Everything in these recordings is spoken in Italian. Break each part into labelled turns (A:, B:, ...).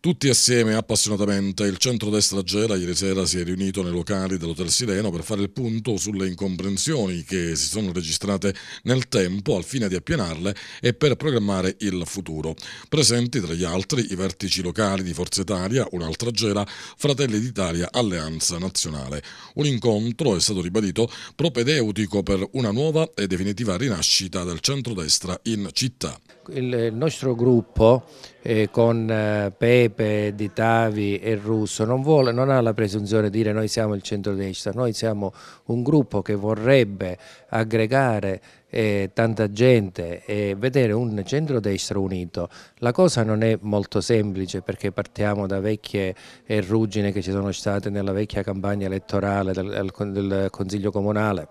A: Tutti assieme appassionatamente, il centrodestra Gela ieri sera si è riunito nei locali dell'Hotel Sireno per fare il punto sulle incomprensioni che si sono registrate nel tempo al fine di appianarle e per programmare il futuro. Presenti tra gli altri i vertici locali di Forza Italia, un'altra Gela, Fratelli d'Italia, Alleanza Nazionale. Un incontro, è stato ribadito, propedeutico per una nuova e definitiva rinascita del
B: centrodestra
A: in città.
B: Il nostro gruppo eh, con eh, Pepe, Pepe, Di Tavi e Russo non, vuole, non ha la presunzione di dire noi siamo il centrodestra, noi siamo un gruppo che vorrebbe aggregare eh, tanta gente e vedere un centrodestra unito. La cosa non è molto semplice perché partiamo da vecchie ruggine che ci sono state nella vecchia campagna elettorale del, del Consiglio Comunale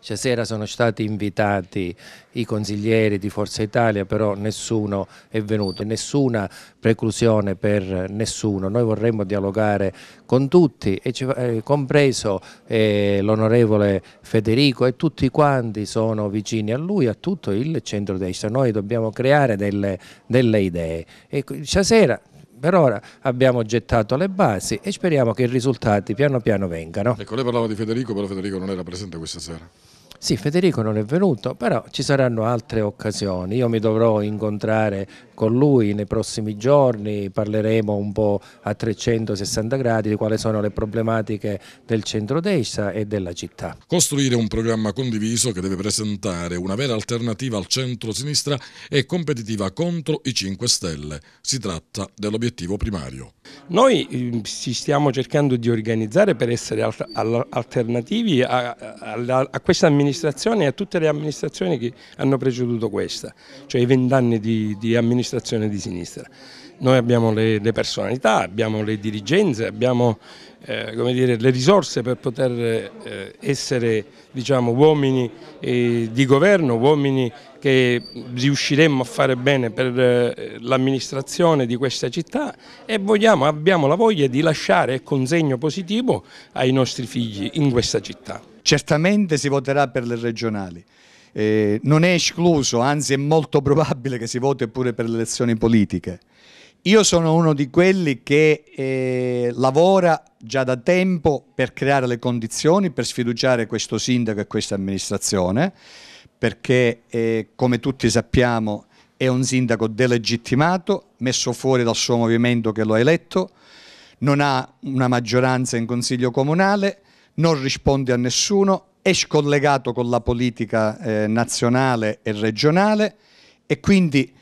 B: Stasera sono stati invitati i consiglieri di Forza Italia, però nessuno è venuto, nessuna preclusione per nessuno. Noi vorremmo dialogare con tutti, eh, compreso eh, l'onorevole Federico e tutti quanti sono vicini a lui, a tutto il centro-destra. Noi dobbiamo creare delle, delle idee. E ecco, stasera per ora abbiamo gettato le basi e speriamo che i risultati piano piano vengano. Ecco,
A: lei parlava di Federico, però Federico non era presente questa sera.
B: Sì, Federico non è venuto, però ci saranno altre occasioni. Io mi dovrò incontrare con lui nei prossimi giorni, parleremo un po' a 360 gradi di quali sono le problematiche del centro-destra e della città.
A: Costruire un programma condiviso che deve presentare una vera alternativa al centro-sinistra e competitiva contro i 5 Stelle. Si tratta dell'obiettivo primario.
C: Noi mm, ci stiamo cercando di organizzare per essere alternativi a, a questa amministrazione e a tutte le amministrazioni che hanno preceduto questa, cioè i vent'anni di, di amministrazione amministrazione di sinistra. Noi abbiamo le, le personalità, abbiamo le dirigenze, abbiamo eh, dire, le risorse per poter eh, essere diciamo, uomini eh, di governo, uomini che riusciremmo a fare bene per eh, l'amministrazione di questa città e vogliamo, abbiamo la voglia di lasciare consegno ecco, positivo ai nostri figli
D: in questa città. Certamente si voterà per le regionali eh, non è escluso, anzi è molto probabile che si voti pure per le elezioni politiche. Io sono uno di quelli che eh, lavora già da tempo per creare le condizioni per sfiduciare questo sindaco e questa amministrazione, perché eh, come tutti sappiamo è un sindaco delegittimato, messo fuori dal suo movimento che lo ha eletto, non ha una maggioranza in consiglio comunale, non risponde a nessuno, è scollegato con la politica eh, nazionale e regionale e quindi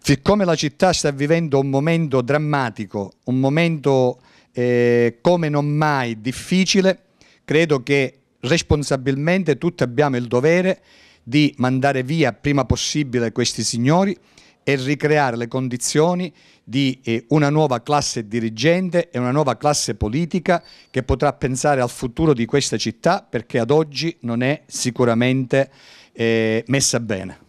D: siccome la città sta vivendo un momento drammatico, un momento eh, come non mai difficile, credo che responsabilmente tutti abbiamo il dovere di mandare via prima possibile questi signori e ricreare le condizioni di eh, una nuova classe dirigente e una nuova classe politica che potrà pensare al futuro di questa città perché ad oggi non è sicuramente eh, messa bene.